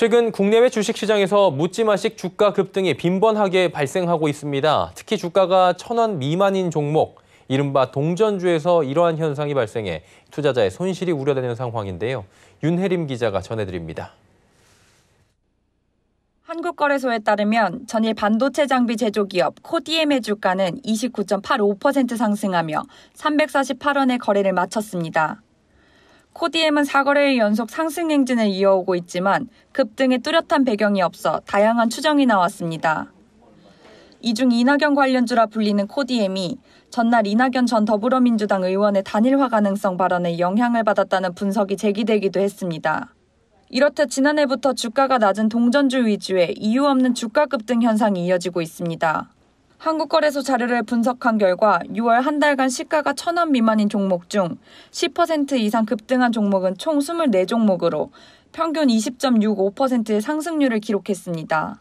최근 국내외 주식시장에서 묻지마식 주가 급등이 빈번하게 발생하고 있습니다. 특히 주가가 천원 미만인 종목, 이른바 동전주에서 이러한 현상이 발생해 투자자의 손실이 우려되는 상황인데요. 윤혜림 기자가 전해드립니다. 한국거래소에 따르면 전일 반도체 장비 제조 기업 코디엠의 주가는 29.85% 상승하며 348원의 거래를 마쳤습니다. 코디엠은 사거래의 연속 상승 행진을 이어오고 있지만 급등의 뚜렷한 배경이 없어 다양한 추정이 나왔습니다. 이 중 이낙연 관련주라 불리는 코디엠이 전날 이낙연 전 더불어민주당 의원의 단일화 가능성 발언에 영향을 받았다는 분석이 제기되기도 했습니다. 이렇듯 지난해부터 주가가 낮은 동전주 위주의 이유 없는 주가 급등 현상이 이어지고 있습니다. 한국거래소 자료를 분석한 결과 6월 한 달간 시가가 1,000원 미만인 종목 중 10% 이상 급등한 종목은 총 24종목으로 평균 20.65%의 상승률을 기록했습니다.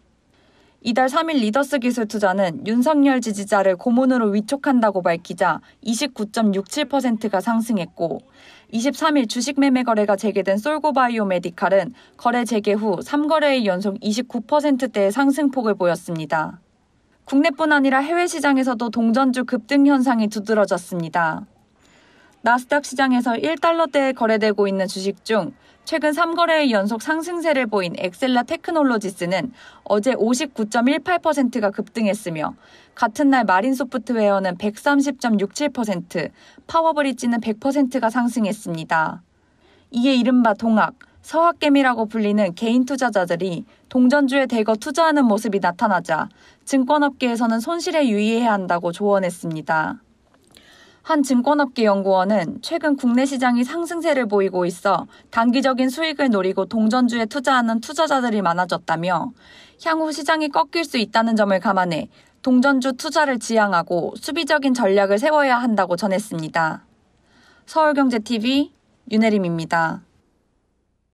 이달 3일 리더스 기술 투자는 윤석열 지지자를 고문으로 위촉한다고 밝히자 29.67%가 상승했고 23일 주식 매매 거래가 재개된 솔고바이오 메디칼은 거래 재개 후3거래의 연속 29%대의 상승폭을 보였습니다. 국내뿐 아니라 해외 시장에서도 동전주 급등 현상이 두드러졌습니다. 나스닥 시장에서 1달러대에 거래되고 있는 주식 중 최근 3거래의 연속 상승세를 보인 엑셀라 테크놀로지스는 어제 59.18%가 급등했으며 같은 날 마린소프트웨어는 130.67%, 파워브릿지는 100%가 상승했습니다. 이에 이른바 동학, 서학개미라고 불리는 개인 투자자들이 동전주에 대거 투자하는 모습이 나타나자 증권업계에서는 손실에 유의해야 한다고 조언했습니다. 한 증권업계 연구원은 최근 국내 시장이 상승세를 보이고 있어 단기적인 수익을 노리고 동전주에 투자하는 투자자들이 많아졌다며 향후 시장이 꺾일 수 있다는 점을 감안해 동전주 투자를 지향하고 수비적인 전략을 세워야 한다고 전했습니다. 서울경제TV 윤혜림입니다.